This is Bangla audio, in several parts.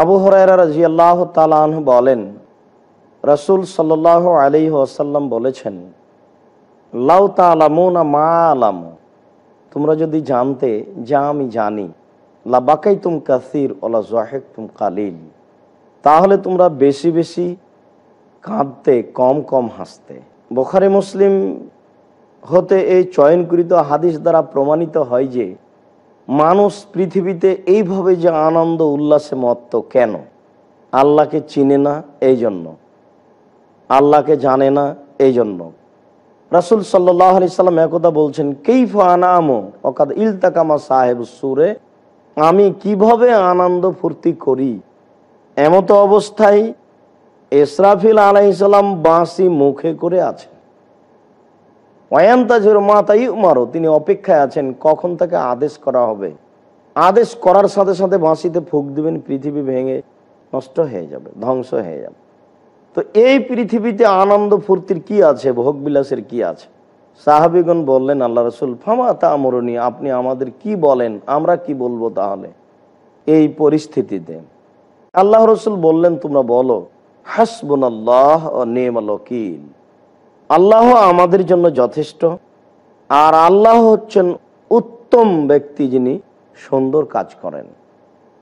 আবু হরাইরা রাজি আল্লাহ তালাহ বলেন রসুল সাল্লাহ আলী আসাল্লাম বলেছেন লাউ তালামু না মা আলামু তোমরা যদি জানতে যা আমি জানি লাবাকাই তুম কাসির ওলা জাহেক তুম কালিল তাহলে তোমরা বেশি বেশি কাঁদতে কম কম হাসতে বোখারে মুসলিম হতে এই চয়নকৃত হাদিস দ্বারা প্রমাণিত হয় যে মানুষ পৃথিবীতে এইভাবে যে আনন্দ উল্লাসে মত্ত কেন আল্লাহকে চিনে না এই জন্য আল্লাহকে জানে না এই জন্য রাসুল সাল্লাহ সাল্লাম একদা বলছেন কেইফ আনামো অকাদ ইলতাকামা সাহেব সুরে আমি কিভাবে আনন্দ ফুর্তি করি এমতো অবস্থায় এসরাফিল আলাইসাল্লাম বাঁশি মুখে করে আছে তিনি অপেক্ষায় আছেন কখন তাকে আদেশ করা হবে আদেশ করার সাথে সাথে বাঁশিতে ফুক দিবেন পৃথিবী ভেঙে নষ্ট হয়ে যাবে ধ্বংস হয়ে যাবে তো এই পৃথিবীতে আনন্দ ফুর্তির কি আছে ভোগ বিলাসের কি আছে সাহাবিগণ বললেন আল্লাহ রসুল ফামা তা আমরণী আপনি আমাদের কি বলেন আমরা কি বলবো তাহলে এই পরিস্থিতিতে আল্লাহ রসুল বললেন তোমরা বলো হাসবন আল্লাহ ও নেম আল্লাহ আমাদের জন্য যথেষ্ট আর আল্লাহ হচ্ছেন উত্তম ব্যক্তি যিনি সুন্দর কাজ করেন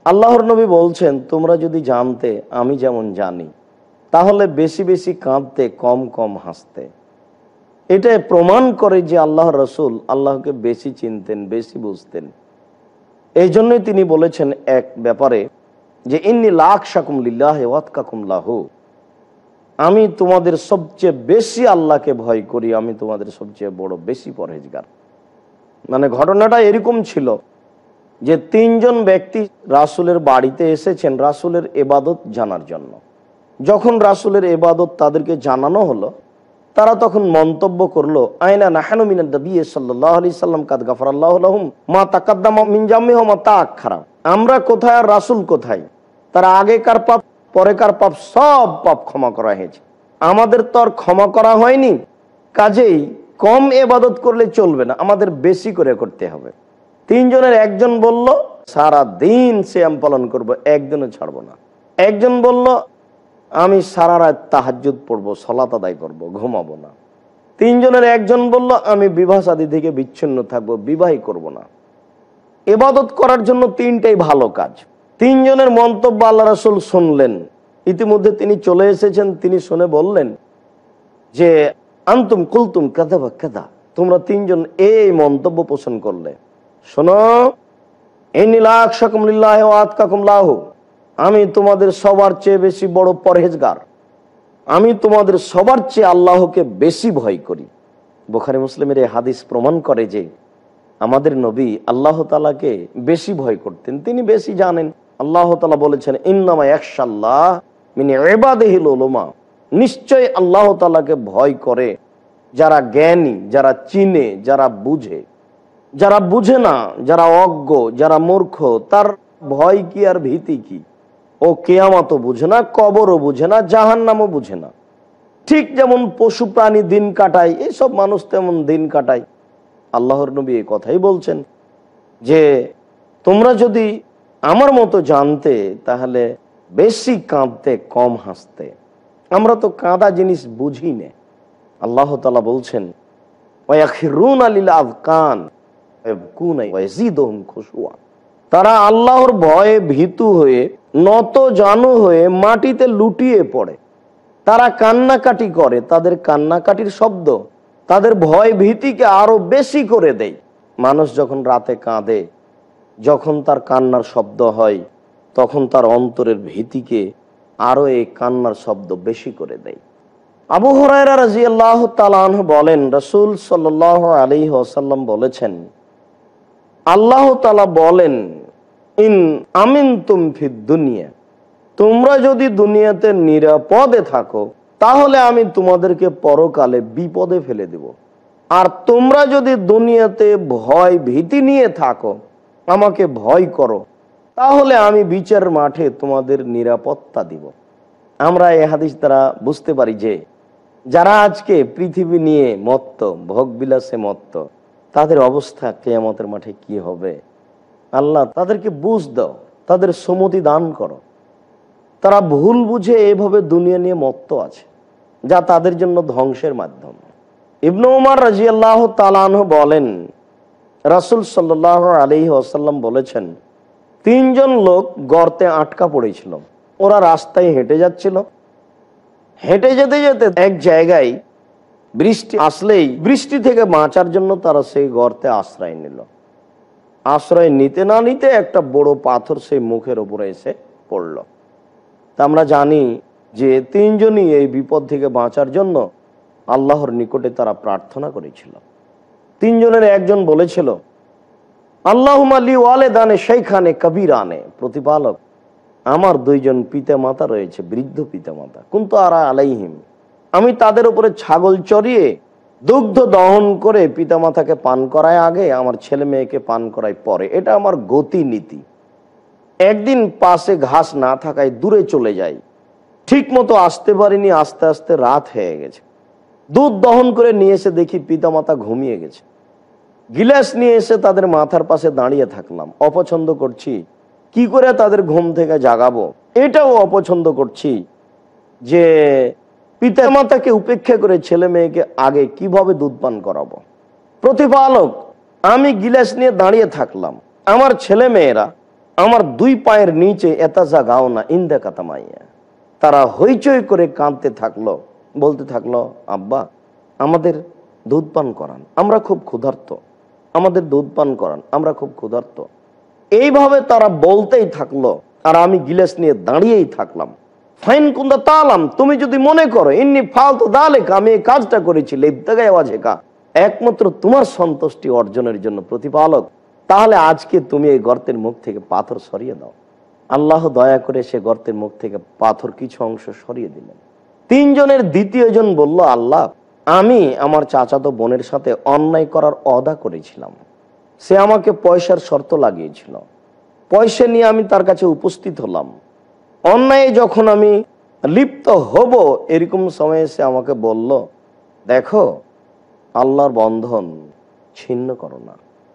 আল্লাহর নবী বলছেন তোমরা যদি জানতে আমি যেমন জানি তাহলে বেশি বেশি কাঁদতে কম কম হাসতে এটা প্রমাণ করে যে আল্লাহ রসুল আল্লাহকে বেশি চিনতেন বেশি বুঝতেন এই জন্যই তিনি বলেছেন এক ব্যাপারে যে ইন্নি লাখ শাকুম লিল্লাহ ওয়াত কাকুম লাহু আমি তোমাদের সবচেয়ে বেশি আল্লাহকে ভয় করি আমি তোমাদের সবচেয়ে বড় বেশি পরহেজগার মানে ঘটনাটা এরকম ছিল যে তিনজন ব্যক্তি রাসুলের বাড়িতে এসেছেন রাসুলের এবাদত জানার জন্য যখন রাসুলের এবাদত তাদেরকে জানানো হলো তারা তখন মন্তব্য করলো আয়না নাহানু মিনাদ্দাবি কাদ গাফর আল্লাহম মা তাকাদ্দামা মিনজামি হমা তা খারাপ আমরা কোথায় আর রাসুল কোথায় তারা আগেকার পাপ পরেকার পাপ সব পাপ ক্ষমা করা হয়েছে আমাদের তো আর ক্ষমা করা হয়নি কাজেই কম এবাদত করলে চলবে না আমাদের বেশি করে করতে হবে তিনজনের একজন বলল সারা দিন শ্যাম পালন করব একজনও ছাড়ব না একজন বলল আমি সারা রাত তাহাজুদ পড়ব সলাত আদায় করবো ঘুমাবো না তিনজনের একজন বলল আমি বিবাহ সাদী থেকে বিচ্ছিন্ন থাকবো বিবাহই করব না এবাদত করার জন্য তিনটাই ভালো কাজ তিনজনের মন্তব্য আল্লাহ রাসুল শুনলেন ইতিমধ্যে তিনি চলে এসেছেন তিনি শুনে বললেন যে আন্তুম কুলতুম কাদা বা কাদা তোমরা তিনজন এই মন্তব্য পোষণ করলে শোনো আমি তোমাদের সবার চেয়ে বেশি বড় পরহেজগার আমি তোমাদের সবার চেয়ে আল্লাহকে বেশি ভয় করি বোখারি মুসলিমের এই হাদিস প্রমাণ করে যে আমাদের নবী আল্লাহ তালাকে বেশি ভয় করতেন তিনি বেশি জানেন আল্লাহ তালা বলেছেন ইন্নামা একশাল্লাহ মিনি এবাদেহিল ওলোমা নিশ্চয় আল্লাহ তালাকে ভয় করে যারা জ্ঞানী যারা চিনে যারা বুঝে যারা বুঝে না যারা অজ্ঞ যারা মূর্খ তার ভয় কি আর ভীতি কি ও কেয়ামতও বুঝে না কবরও বুঝে না জাহান্নামও বুঝে না ঠিক যেমন পশু প্রাণী দিন কাটায় এইসব মানুষ তেমন দিন কাটায় আল্লাহর নবী এ কথাই বলছেন যে তোমরা যদি আমার মতো জানতে তাহলে বেশি কাঁদতে কম হাসতে আমরা তো কাঁদা জিনিস বুঝি নে আল্লাহ তালা বলছেন তারা আল্লাহর ভয়ে ভীতু হয়ে নত জানু হয়ে মাটিতে লুটিয়ে পড়ে তারা কান্নাকাটি করে তাদের কান্নাকাটির শব্দ তাদের ভয় ভীতিকে আরো বেশি করে দেয় মানুষ যখন রাতে কাঁদে যখন তার কান্নার শব্দ হয় তখন তার অন্তরের ভীতিকে আরও এই কান্নার শব্দ বেশি করে দেয় আবু হরাইরা রাজি আল্লাহ তালাহ বলেন রসুল সাল আলী ওসাল্লাম বলেছেন আল্লাহ তালা বলেন ইন আমিন তুমফি দুনিয়া তোমরা যদি দুনিয়াতে নিরাপদে থাকো তাহলে আমি তোমাদেরকে পরকালে বিপদে ফেলে দেব আর তোমরা যদি দুনিয়াতে ভয় ভীতি নিয়ে থাকো আমাকে ভয় করো তাহলে আমি বিচার মাঠে তোমাদের নিরাপত্তা দিব আমরা এ হাদিস দ্বারা বুঝতে পারি যে যারা আজকে পৃথিবী নিয়ে মত্ত ভোগবিলাসে মত্ত তাদের অবস্থা কেয়ামতের মাঠে কি হবে আল্লাহ তাদেরকে বুঝ দাও তাদের সমতি দান করো তারা ভুল বুঝে এভাবে দুনিয়া নিয়ে মত্ত আছে যা তাদের জন্য ধ্বংসের মাধ্যম ইবনুমার উমার রাজিয়াল্লাহ তালানহ বলেন রাসুল সাল আলি আসাল্লাম বলেছেন তিনজন লোক গর্তে আটকা পড়েছিল ওরা রাস্তায় হেঁটে যাচ্ছিল হেঁটে যেতে যেতে এক জায়গায় বৃষ্টি আসলেই বৃষ্টি থেকে বাঁচার জন্য তারা সেই গর্তে আশ্রয় নিল আশ্রয় নিতে না নিতে একটা বড় পাথর সেই মুখের ওপরে এসে পড়ল তা আমরা জানি যে তিনজনই এই বিপদ থেকে বাঁচার জন্য আল্লাহর নিকটে তারা প্রার্থনা করেছিল তিনজনের একজন বলেছিল ওয়ালে দানে কবির আনে প্রতিপালক আমার দুইজন পিতা মাতা রয়েছে বৃদ্ধ পিতা মাতা কিন্তু আরা আলাইহিম আমি তাদের উপরে ছাগল চড়িয়ে দুগ্ধ দহন করে পিতামাতাকে পান করায় আগে আমার ছেলে মেয়েকে পান করায় পরে এটা আমার গতি নীতি একদিন পাশে ঘাস না থাকায় দূরে চলে যাই ঠিক মতো আসতে পারিনি আস্তে আস্তে রাত হয়ে গেছে দুধ দহন করে নিয়ে এসে দেখি পিতামাতা ঘুমিয়ে গেছে গিলাস নিয়ে এসে তাদের মাথার পাশে দাঁড়িয়ে থাকলাম অপছন্দ করছি কি করে তাদের ঘুম থেকে জাগাবো এটাও অপছন্দ করছি যে পিতা মাতাকে উপেক্ষা করে ছেলে মেয়েকে আগে কিভাবে দুধ পান করাবো প্রতিপালক আমি গিলাস নিয়ে দাঁড়িয়ে থাকলাম আমার ছেলে মেয়েরা আমার দুই পায়ের নিচে এতাজা গাও না ইন্দা কাতামাইয়া তারা হইচই করে কাঁদতে থাকলো বলতে থাকলো আব্বা আমাদের দুধ পান করান আমরা খুব ক্ষুধার্ত আমাদের দুধ পান করান আমরা খুব ক্ষুধার্ত এইভাবে তারা বলতেই থাকলো আর আমি গিলেস নিয়ে দাঁড়িয়েই থাকলাম ফাইন কুন্দা তালাম তুমি যদি মনে করো ইন্নি ফালতু দালেকা আমি এই কাজটা করেছি লেবদাগায় একমাত্র তোমার সন্তুষ্টি অর্জনের জন্য প্রতিপালক তাহলে আজকে তুমি এই গর্তের মুখ থেকে পাথর সরিয়ে দাও আল্লাহ দয়া করে সে গর্তের মুখ থেকে পাথর কিছু অংশ সরিয়ে দিলেন তিনজনের দ্বিতীয় জন বলল আল্লাহ আমি আমার চাচাতো বোনের সাথে অন্যায় করার অদা করেছিলাম সে আমাকে পয়সার শর্ত লাগিয়েছিল পয়সা নিয়ে আমি তার কাছে উপস্থিত হলাম অন্যায় যখন আমি লিপ্ত হব এরকম সময়ে সে আমাকে বলল দেখো আল্লাহর বন্ধন ছিন্ন করো না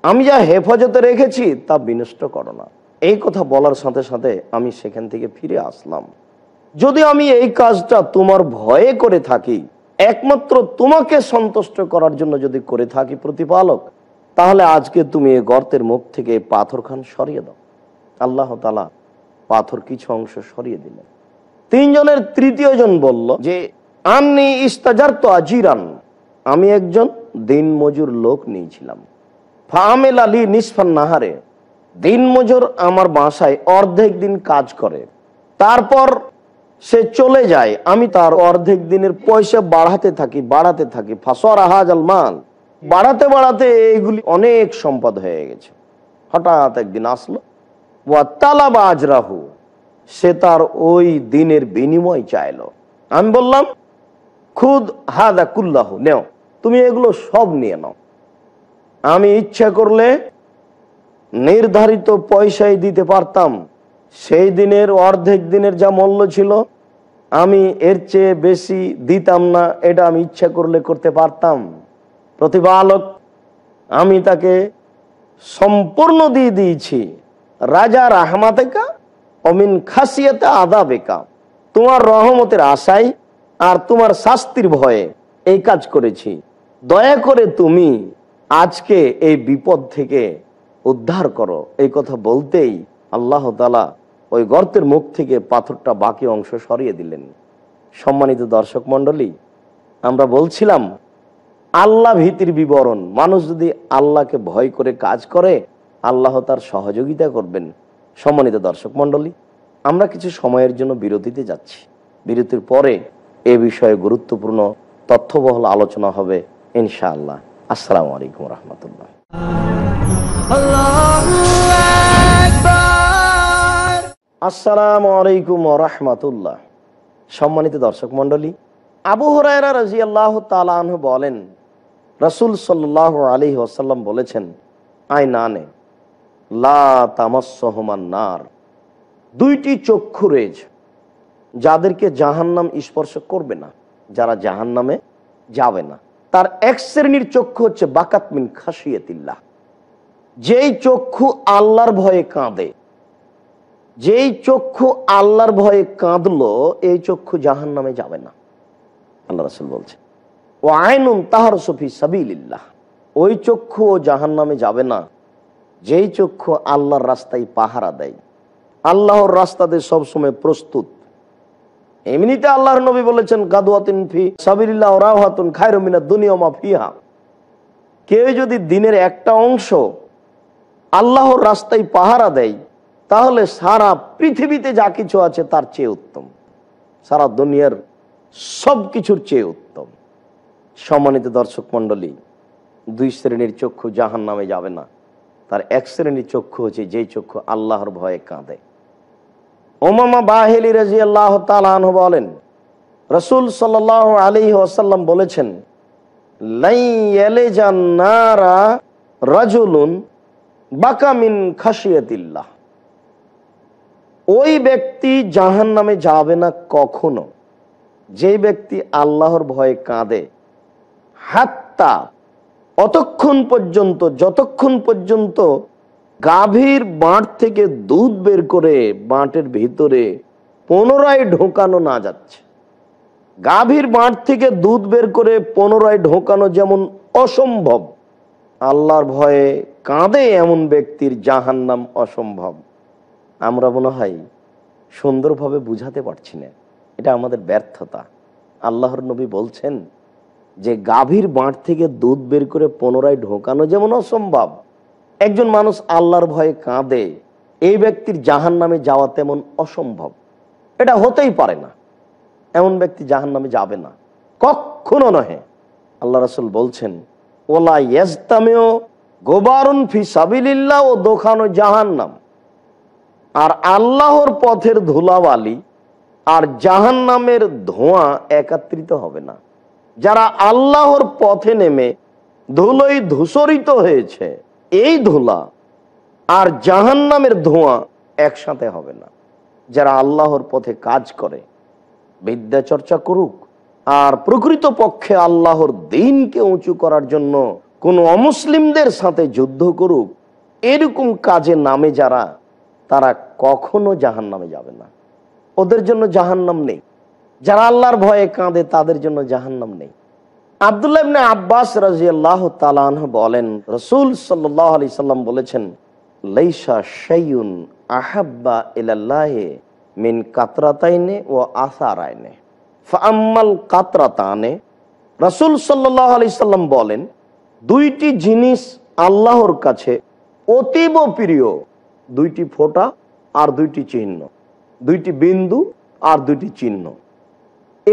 আমি যা হেফাজতে রেখেছি তা বিনষ্ট করো না এই কথা বলার সাথে সাথে আমি সেখান থেকে ফিরে আসলাম যদি আমি এই কাজটা তোমার ভয়ে করে থাকি একমাত্র তোমাকে সন্তুষ্ট করার জন্য যদি করে থাকি প্রতিপালক তাহলে আজকে তুমি এ গর্তের মুখ থেকে পাথর খান সরিয়ে দাও আল্লাহ তালা পাথর কিছু অংশ সরিয়ে দিলেন তিনজনের তৃতীয় জন বলল যে আমি ইস্তাজার তো আজিরান আমি একজন দিন মজুর লোক নিয়েছিলাম ফামেল আলী নিসফান নাহারে দিন মজুর আমার বাসায় অর্ধেক দিন কাজ করে তারপর সে চলে যায় আমি তার অর্ধেক দিনের পয়সা বাড়াতে থাকি বাড়াতে থাকি ফাঁসর আহাজ আলমান বাড়াতে বাড়াতে এইগুলি অনেক সম্পদ হয়ে গেছে হঠাৎ একদিন আসলো ওয়াত্তালা বা সে তার ওই দিনের বিনিময় চাইল আমি বললাম খুদ হাদা কুল্লাহ নেও তুমি এগুলো সব নিয়ে নাও আমি ইচ্ছা করলে নির্ধারিত পয়সায় দিতে পারতাম সেই দিনের অর্ধেক দিনের যা মূল্য ছিল আমি এর চেয়ে বেশি দিতাম না এটা আমি ইচ্ছা করলে করতে পারতাম প্রতিপালক আমি তাকে সম্পূর্ণ দিয়ে দিয়েছি রাজা রাহমাতেকা অমিন খাসিয়াতে আদা বেকা তোমার রহমতের আশাই আর তোমার শাস্তির ভয়ে এই কাজ করেছি দয়া করে তুমি আজকে এই বিপদ থেকে উদ্ধার করো এই কথা বলতেই আল্লাহ তালা ওই গর্তের মুখ থেকে পাথরটা বাকি অংশ সরিয়ে দিলেন সম্মানিত দর্শক মন্ডলী আমরা বলছিলাম আল্লাহ ভীতির বিবরণ মানুষ যদি আল্লাহকে ভয় করে কাজ করে আল্লাহ তার সহযোগিতা করবেন সম্মানিত দর্শক মন্ডলী আমরা কিছু সময়ের জন্য বিরতিতে যাচ্ছি বিরতির পরে এ বিষয়ে গুরুত্বপূর্ণ তথ্যবহল আলোচনা হবে ইনশাআল্লাহ আসসালামু আলাইকুম রহমতুল্লাহ আসসালাম আলাইকুম রহমতুল্লাহ সম্মানিত দর্শক মণ্ডলী আবু হরায়রা রাজি আল্লাহ তালাহ বলেন রসুল সাল্লাহ আলী ওসাল্লাম বলেছেন আই নানে নার দুইটি চক্ষু রেজ যাদেরকে জাহান্নাম স্পর্শ করবে না যারা জাহান্নামে যাবে না তার এক শ্রেণীর চক্ষু হচ্ছে বাকাতমিন খাসিয়াতিল্লাহ যেই চক্ষু আল্লাহর ভয়ে কাঁদে যেই চক্ষু আল্লাহর ভয়ে কাঁদলো এই চক্ষু জাহান নামে যাবে না আল্লাহ রাসুল বলছে ও আইনুন তাহার সফি সাবিল্লাহ ওই চক্ষু ও জাহান নামে যাবে না যেই চক্ষু আল্লাহর রাস্তায় পাহারা দেয় আল্লাহর রাস্তাতে সবসময় প্রস্তুত এমনিতে আল্লাহর নবী বলেছেন গাদুয়াতিন ফি সাবিল্লাহ রাহাতুন খায়রমিনা দুনিয়মা ফিহা কেউ যদি দিনের একটা অংশ আল্লাহর রাস্তায় পাহারা দেয় তাহলে সারা পৃথিবীতে যা কিছু আছে তার চেয়ে উত্তম সারা দুনিয়ার সব কিছুর চেয়ে উত্তম সম্মানিত দর্শক মণ্ডলী দুই শ্রেণীর চক্ষু জাহান নামে যাবে না তার এক শ্রেণীর চক্ষু হচ্ছে যেই চক্ষু আল্লাহর ভয়ে কাঁদে ওমামা বাহেলি রাজি আল্লাহ তালু বলেন রসুল সাল আলী আসাল্লাম বলেছেন রাজুলুন বাকামিন খাসিয়াতিল্লাহ ওই ব্যক্তি জাহান নামে যাবে না কখনো যেই ব্যক্তি আল্লাহর ভয়ে কাঁদে হাত্তা অতক্ষণ পর্যন্ত যতক্ষণ পর্যন্ত গাভীর বাঁট থেকে দুধ বের করে বাঁটের ভিতরে পুনরায় ঢোকানো না যাচ্ছে গাভীর বাঁট থেকে দুধ বের করে পুনরায় ঢোকানো যেমন অসম্ভব আল্লাহর ভয়ে কাঁদে এমন ব্যক্তির জাহান্নাম অসম্ভব আমরা মনে হয় সুন্দরভাবে বুঝাতে পারছি না এটা আমাদের ব্যর্থতা আল্লাহর নবী বলছেন যে গাভীর বাঁট থেকে দুধ বের করে পুনরায় ঢোকানো যেমন অসম্ভব একজন মানুষ আল্লাহর ভয়ে কাঁদে এই ব্যক্তির জাহান নামে যাওয়া তেমন অসম্ভব এটা হতেই পারে না এমন ব্যক্তি জাহান নামে যাবে না কখনো নহে আল্লাহ রসুল বলছেন ওলা ইয়াস্তামেও গোবারুন ফি সাবিল্লা ও দোকানো জাহান্নাম আর আল্লাহর পথের ধুলাবালি আর জাহান নামের ধোঁয়া একাত্রিত হবে না যারা আল্লাহর পথে নেমে ধুলোই ধূসরিত হয়েছে এই ধুলা আর জাহান নামের ধোঁয়া একসাথে হবে না যারা আল্লাহর পথে কাজ করে বিদ্যা চর্চা করুক আর প্রকৃত পক্ষে আল্লাহর দিনকে উঁচু করার জন্য কোনো অমুসলিমদের সাথে যুদ্ধ করুক এরকম কাজে নামে যারা তারা কখনো জাহান নামে যাবে না ওদের জন্য জাহান্নাম নেই যারা আল্লাহর ভয়ে কাঁদে তাদের জন্য জাহান্নাম নেই আবদুল্লাহ আব্বাস রাজিয়াল্লাহ বলেন রসুল সাল্লাম বলেছেন আহাব্বা মিন কাতরাতাইনে ও ফাম্মাল কাতরাতানে রসুল বলেন দুইটি জিনিস আল্লাহর কাছে অতীব প্রিয় দুইটি ফোঁটা আর দুইটি চিহ্ন দুইটি বিন্দু আর দুইটি চিহ্ন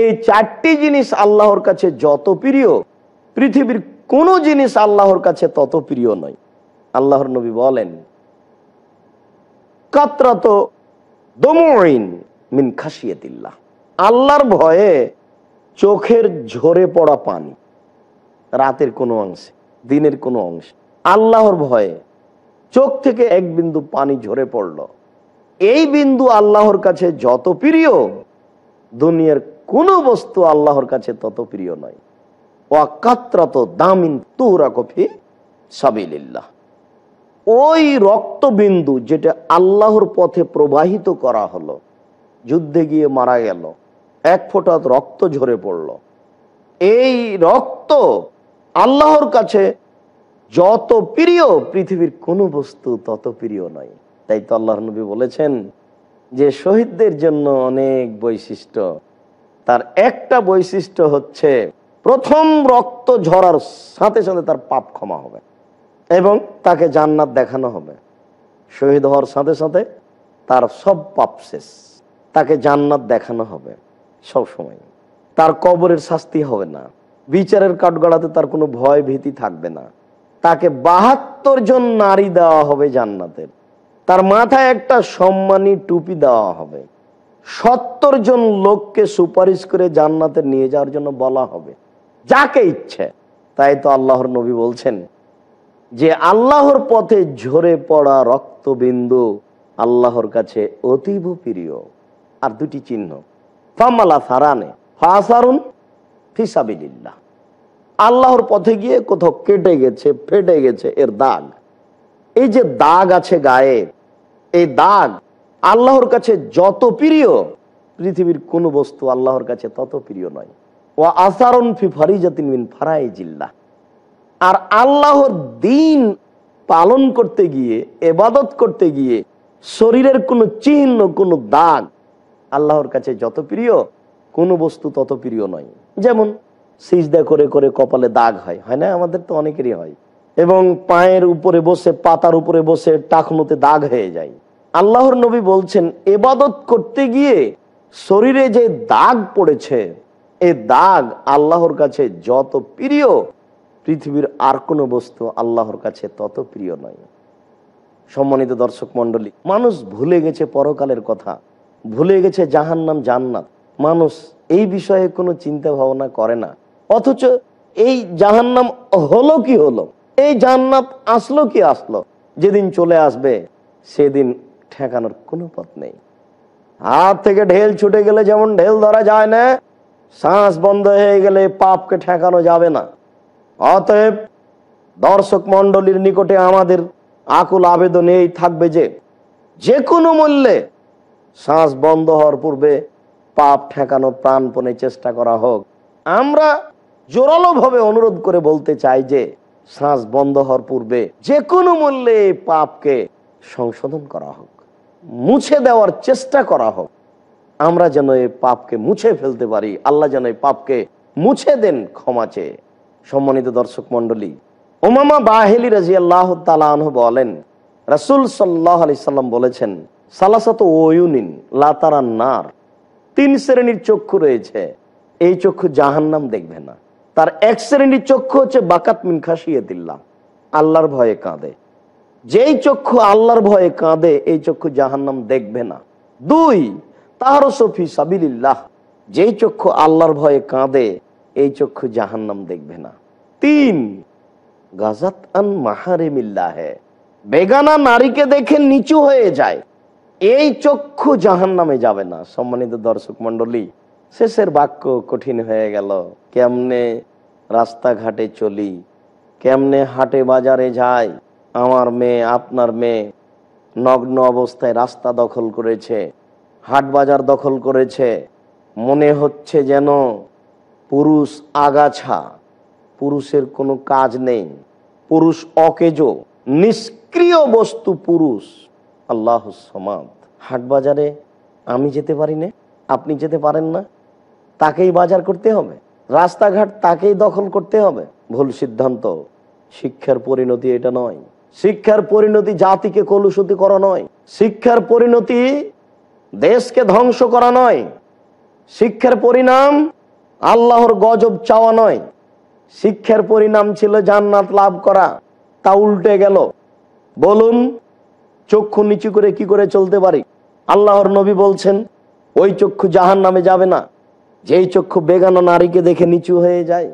এই চারটি জিনিস আল্লাহর কাছে যত প্রিয় পৃথিবীর কোন জিনিস আল্লাহর কাছে তত প্রিয় নয় আল্লাহর নবী বলেন কাতরাত দমইন মিন খাসিয়াতিল্লাহ আল্লাহর ভয়ে চোখের ঝরে পড়া পানি রাতের কোনো অংশে দিনের কোনো অংশে আল্লাহর ভয়ে চোখ থেকে এক বিন্দু পানি ঝরে পড়ল এই বিন্দু আল্লাহর কাছে যত প্রিয় দুনিয়ার কোন বস্তু আল্লাহর কাছে তত প্রিয় নয় কাত্রাত দামিন তুহরা কফি সাবিল্লাহ ওই রক্তবিন্দু যেটা আল্লাহর পথে প্রবাহিত করা হলো যুদ্ধে গিয়ে মারা গেল এক ফোঁটা রক্ত ঝরে পড়ল এই রক্ত আল্লাহর কাছে যত প্রিয় পৃথিবীর কোনো বস্তু তত প্রিয় নয় তাই তো আল্লাহ নবী বলেছেন যে শহীদদের জন্য অনেক বৈশিষ্ট্য তার একটা বৈশিষ্ট্য হচ্ছে প্রথম রক্ত ঝরার সাথে সাথে তার পাপ ক্ষমা হবে এবং তাকে জান্নাত দেখানো হবে শহীদ হওয়ার সাথে সাথে তার সব পাপ শেষ তাকে জান্নাত দেখানো হবে সব সময় তার কবরের শাস্তি হবে না বিচারের কাঠগড়াতে তার কোনো ভয় ভীতি থাকবে না তাকে বাহাত্তর জন নারী দেওয়া হবে জান্নাতের তার মাথায় একটা সম্মানী টুপি দেওয়া হবে সত্তর জন লোককে সুপারিশ করে জান্নাতে নিয়ে যাওয়ার জন্য বলা হবে যাকে ইচ্ছে তাই তো আল্লাহর নবী বলছেন যে আল্লাহর পথে ঝরে পড়া রক্তবিন্দু আল্লাহর কাছে অতীব প্রিয় আর দুটি চিহ্ন ফামালা সারানে ফাসারুন ফিসাবিল্লাহ আল্লাহর পথে গিয়ে কোথাও কেটে গেছে ফেটে গেছে এর দাগ এই যে দাগ আছে গায়ে এই দাগ আল্লাহর কাছে যত প্রিয় পৃথিবীর কোন বস্তু আল্লাহর কাছে তত প্রিয় নয় ও আসারণ ফি ফারিজাতিন মিন ফারাই জিল্লা আর আল্লাহর দিন পালন করতে গিয়ে এবাদত করতে গিয়ে শরীরের কোনো চিহ্ন কোনো দাগ আল্লাহর কাছে যত প্রিয় কোনো বস্তু তত প্রিয় নয় যেমন সিজদা করে করে কপালে দাগ হয় হয় না আমাদের তো অনেকেরই হয় এবং পায়ের উপরে বসে পাতার উপরে বসে টাকনুতে দাগ হয়ে যায় আল্লাহর নবী বলছেন এবাদত করতে গিয়ে শরীরে যে দাগ পড়েছে এ দাগ আল্লাহর কাছে যত প্রিয় পৃথিবীর আর কোনো বস্তু আল্লাহর কাছে তত প্রিয় নয় সম্মানিত দর্শক মন্ডলী মানুষ ভুলে গেছে পরকালের কথা ভুলে গেছে জাহান্নাম জান্নাত মানুষ এই বিষয়ে কোনো চিন্তা ভাবনা করে না অথচ এই জাহান্নাম হলো কি হলো এই জাহান্নাম আসলো কি আসলো যেদিন চলে আসবে সেদিন ঠেকানোর কোনো পথ নেই হাত থেকে ঢেল ছুটে গেলে যেমন ঢেল ধরা যায় না শ্বাস বন্ধ হয়ে গেলে পাপকে ঠেকানো যাবে না অতএব দর্শক মণ্ডলীর নিকটে আমাদের আকুল আবেদন এই থাকবে যে যে কোনো মূল্যে শ্বাস বন্ধ হওয়ার পূর্বে পাপ ঠেকানো প্রাণপণে চেষ্টা করা হোক আমরা জোরালোভাবে অনুরোধ করে বলতে চাই যে শ্বাস বন্ধ হওয়ার পূর্বে যে কোনো মূল্যে পাপকে সংশোধন করা হোক মুছে দেওয়ার চেষ্টা করা হোক আমরা যেন এই পাপকে মুছে ফেলতে পারি আল্লাহ যেন এই পাপকে মুছে দেন ক্ষমা চেয়ে সম্মানিত দর্শক মন্ডলী ওমামা বাহেলি রাজি আল্লাহ তালাহ বলেন রাসুল সাল্লাহ আলি সাল্লাম বলেছেন সালাসাত ওয়ুনিন লাতারান নার তিন শ্রেণীর চক্ষু রয়েছে এই চক্ষু জাহান্নাম দেখবে না তার এক শ্রেণীর চক্ষু হচ্ছে বাকাত মিন খাসিয়ে দিল্লাম আল্লাহর ভয়ে কাঁদে যেই চক্ষু আল্লাহর ভয়ে কাঁদে এই চক্ষু জাহান্নাম দেখবে না দুই তার সফি সাবিল্লাহ যেই চক্ষু আল্লাহর ভয়ে কাঁদে এই চক্ষু জাহান্নাম দেখবে না তিন গাজাত আন মাহারে বেগানা নারীকে দেখে নিচু হয়ে যায় এই চক্ষু জাহান্নামে যাবে না সম্মানিত দর্শক মন্ডলী শেষের বাক্য কঠিন হয়ে গেল কেমনে রাস্তাঘাটে চলি কেমনে হাটে বাজারে যাই আমার মেয়ে আপনার মেয়ে নগ্ন অবস্থায় রাস্তা দখল করেছে হাট বাজার দখল করেছে মনে হচ্ছে যেন পুরুষ আগাছা পুরুষের কোনো কাজ নেই পুরুষ অকেজ নিষ্ক্রিয় বস্তু পুরুষ আল্লাহ সমাদ হাট বাজারে আমি যেতে পারি না আপনি যেতে পারেন না তাকেই বাজার করতে হবে রাস্তাঘাট তাকেই দখল করতে হবে ভুল সিদ্ধান্ত শিক্ষার পরিণতি এটা নয় শিক্ষার পরিণতি জাতিকে কলুষতি করা নয় শিক্ষার পরিণতি দেশকে ধ্বংস করা নয় শিক্ষার পরিণাম আল্লাহর গজব চাওয়া নয় শিক্ষার পরিণাম ছিল জান্নাত লাভ করা তা উল্টে গেল বলুন চক্ষু নিচু করে কি করে চলতে পারি আল্লাহর নবী বলছেন ওই চক্ষু জাহান নামে যাবে না যেই চক্ষু বেগানা নারীকে দেখে নিচু হয়ে যায়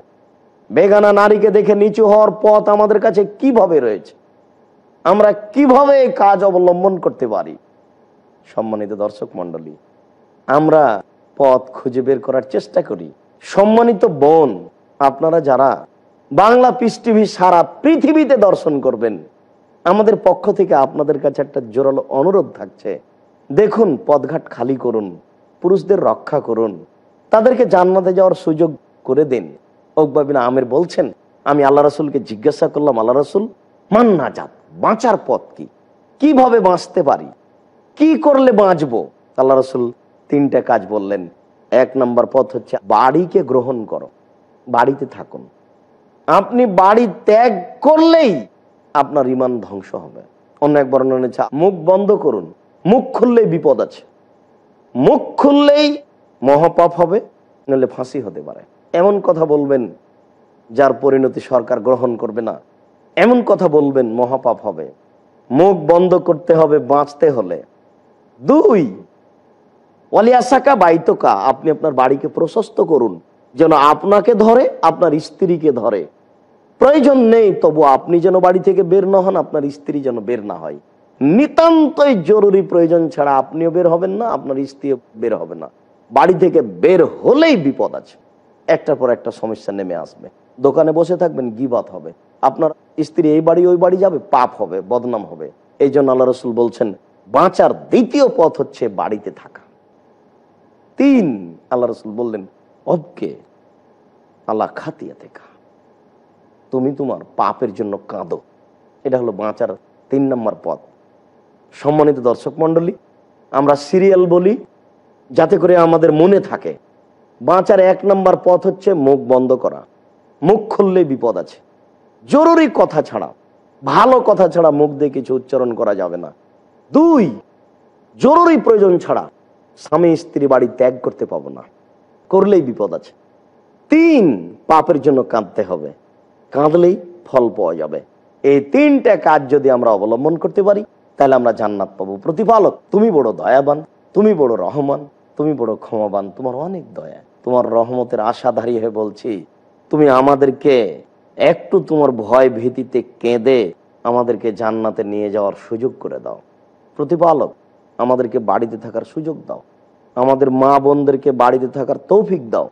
বেগানা নারীকে দেখে নিচু হওয়ার পথ আমাদের কাছে কিভাবে রয়েছে আমরা কিভাবে কাজ অবলম্বন করতে পারি সম্মানিত দর্শক মন্ডলী আমরা পথ খুঁজে বের করার চেষ্টা করি সম্মানিত বোন আপনারা যারা বাংলা পিস টিভি সারা পৃথিবীতে দর্শন করবেন আমাদের পক্ষ থেকে আপনাদের কাছে একটা জোরালো অনুরোধ থাকছে দেখুন পথঘাট খালি করুন পুরুষদের রক্ষা করুন তাদেরকে জান্নাতে যাওয়ার সুযোগ করে দেন ওকবাবিন আমের বলছেন আমি আল্লাহ রসুলকে জিজ্ঞাসা করলাম আল্লাহ রসুল মান্না যাত বাঁচার পথ কি কিভাবে বাঁচতে পারি কি করলে বাঁচবো আল্লাহ রসুল তিনটা কাজ বললেন এক নম্বর পথ হচ্ছে বাড়িকে গ্রহণ করো বাড়িতে থাকুন আপনি বাড়ি ত্যাগ করলেই আপনার ইমান ধ্বংস হবে অন্য এক বর্ণনা মুখ বন্ধ করুন মুখ খুললেই বিপদ আছে মুখ খুললেই মহাপাপ হবে নাহলে ফাঁসি হতে পারে এমন কথা বলবেন যার পরিণতি সরকার গ্রহণ করবে না এমন কথা বলবেন মহাপাপ হবে মুখ বন্ধ করতে হবে বাঁচতে হলে দুই ওয়ালিয়াসাকা বাইতকা আপনি আপনার বাড়িকে প্রশস্ত করুন যেন আপনাকে ধরে আপনার স্ত্রীকে ধরে প্রয়োজন নেই তবু আপনি যেন বাড়ি থেকে বের না হন আপনার স্ত্রী যেন বের না হয় নিতান্তই জরুরি প্রয়োজন ছাড়া আপনিও বের হবেন না আপনার স্ত্রীও বের হবে না বাড়ি থেকে বের হলেই বিপদ আছে একটার পর একটা সমস্যা নেমে আসবে দোকানে বসে থাকবেন গিবাত হবে আপনার স্ত্রী এই বাড়ি ওই বাড়ি যাবে পাপ হবে বদনাম হবে এই জন্য আল্লাহ রসুল বলছেন বাঁচার দ্বিতীয় পথ হচ্ছে বাড়িতে থাকা তিন আল্লাহ রসুল বললেন অবকে আল্লাহ খাতিয়া থেকা তুমি তোমার পাপের জন্য কাঁদো এটা হলো বাঁচার তিন নম্বর পথ সম্মানিত দর্শক মন্ডলী আমরা সিরিয়াল বলি যাতে করে আমাদের মনে থাকে বাঁচার এক নম্বর পথ হচ্ছে মুখ বন্ধ করা মুখ খুললে বিপদ আছে জরুরি কথা ছাড়া ভালো কথা ছাড়া মুখ দিয়ে কিছু উচ্চারণ করা যাবে না দুই জরুরি প্রয়োজন ছাড়া স্বামী স্ত্রী বাড়ি ত্যাগ করতে পাবো না করলেই বিপদ আছে তিন পাপের জন্য কাঁদতে হবে কাঁদলেই ফল পাওয়া যাবে এই তিনটা কাজ যদি আমরা অবলম্বন করতে পারি তাহলে আমরা জান্নাত পাবো প্রতিপালক তুমি বড় দয়াবান তুমি বড় রহমান তুমি বড় ক্ষমাবান তোমার অনেক দয়া তোমার রহমতের আশা দাঁড়িয়ে হয়ে বলছি তুমি আমাদেরকে একটু তোমার ভয় ভীতিতে কেঁদে আমাদেরকে জান্নাতে নিয়ে যাওয়ার সুযোগ করে দাও প্রতিপালক আমাদেরকে বাড়িতে থাকার সুযোগ দাও আমাদের মা বোনদেরকে বাড়িতে থাকার তৌফিক দাও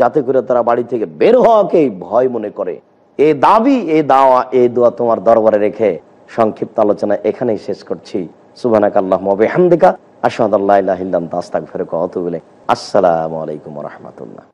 যাতে করে তারা বাড়ি থেকে বের হওয়াকেই ভয় মনে করে এ দাবি এ দাওয়া এ দোয়া তোমার দরবারে রেখে সংক্ষিপ্ত আলোচনা এখানেই শেষ করছি সুবানাক আল্লাহ মবে হামদিকা আসাদ আল্লাহ ইল্লাম দাস্তাক ফেরক অত বলে আসসালামু আলাইকুম রহমতুল্লাহ